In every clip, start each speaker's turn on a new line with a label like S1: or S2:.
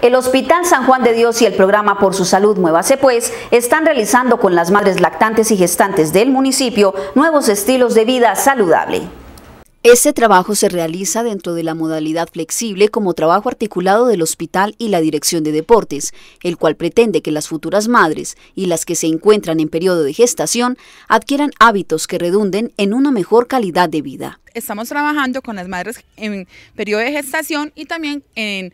S1: El Hospital San Juan de Dios y el programa Por su Salud Muévase Pues están realizando con las madres lactantes y gestantes del municipio nuevos estilos de vida saludable. Este trabajo se realiza dentro de la modalidad flexible como trabajo articulado del hospital y la dirección de deportes, el cual pretende que las futuras madres y las que se encuentran en periodo de gestación adquieran hábitos que redunden en una mejor calidad de vida
S2: estamos trabajando con las madres en periodo de gestación y también en,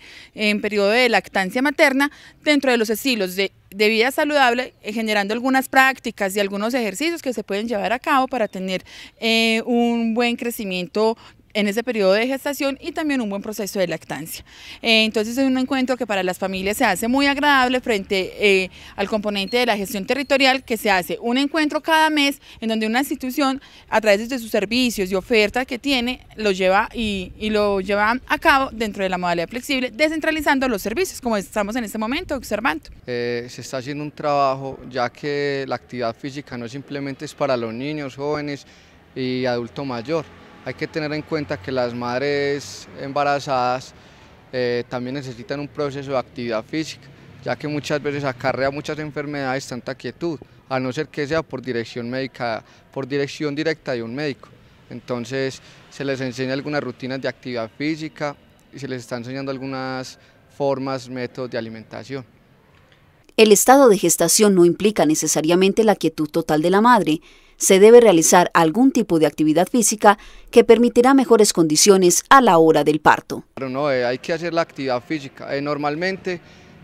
S2: periodo de lactancia materna dentro de los estilos de, vida saludable, eh, generando algunas prácticas y algunos ejercicios que se pueden llevar a cabo para tener eh, un buen crecimiento en ese periodo de gestación y también un buen proceso de lactancia. Eh, entonces es un encuentro que para las familias se hace muy agradable frente eh, al componente de la gestión territorial que se hace un encuentro cada mes en donde una institución a través de sus servicios y ofertas que tiene lo lleva y, lo a cabo dentro de la modalidad flexible descentralizando los servicios como estamos en este momento observando.
S3: Eh, se está haciendo un trabajo ya que la actividad física no simplemente es para los niños, jóvenes y adulto mayor hay que tener en cuenta que las madres embarazadas eh, también necesitan un proceso de actividad física, ya que muchas veces acarrea muchas enfermedades tanta quietud, a no ser que sea por dirección médica, por dirección directa de un médico. Entonces se les enseña algunas rutinas de actividad física y se les está enseñando algunas formas, métodos de alimentación.
S1: El estado de gestación no implica necesariamente la quietud total de la madre. Se debe realizar algún tipo de actividad física que permitirá mejores condiciones a la hora del parto.
S3: Pero no, eh, hay que hacer la actividad física. Eh, normalmente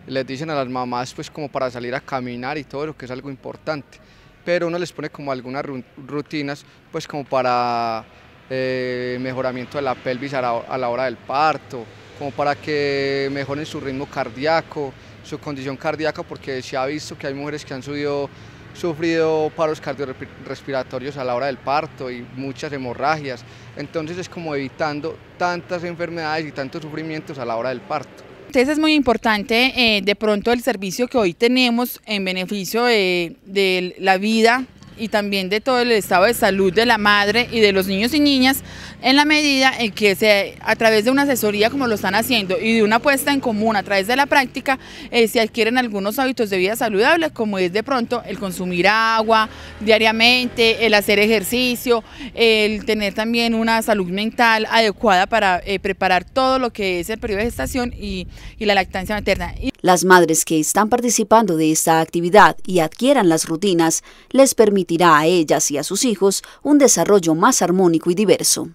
S3: les dicen a las mamás pues como para salir a caminar y todo lo que es algo importante. Pero uno les pone como algunas rutinas pues como para eh, mejoramiento de la pelvis a la hora del parto, como para que mejoren su ritmo cardíaco, su condición cardíaca porque se ha visto que hay mujeres que han sufrido paros cardiorrespiratorios a la hora del parto y muchas hemorragias. Entonces es como evitando tantas enfermedades y tantos sufrimientos a la hora del parto. Entonces es
S2: muy importante eh, de pronto el servicio que hoy tenemos en beneficio de, de la vida y también de todo el estado de salud de la madre y de los niños y niñas en la medida en que se, a través de una asesoría como lo están haciendo y de una puesta en común a través de la práctica eh, se adquieren algunos hábitos de vida saludables como es de pronto el consumir agua diariamente, el hacer ejercicio, el tener también una salud mental adecuada para eh, preparar todo lo que es el periodo de gestación y, y la lactancia materna.
S1: Las madres que están participando de esta actividad y adquieran las rutinas les permitirá a ellas y a sus hijos un desarrollo más armónico y diverso.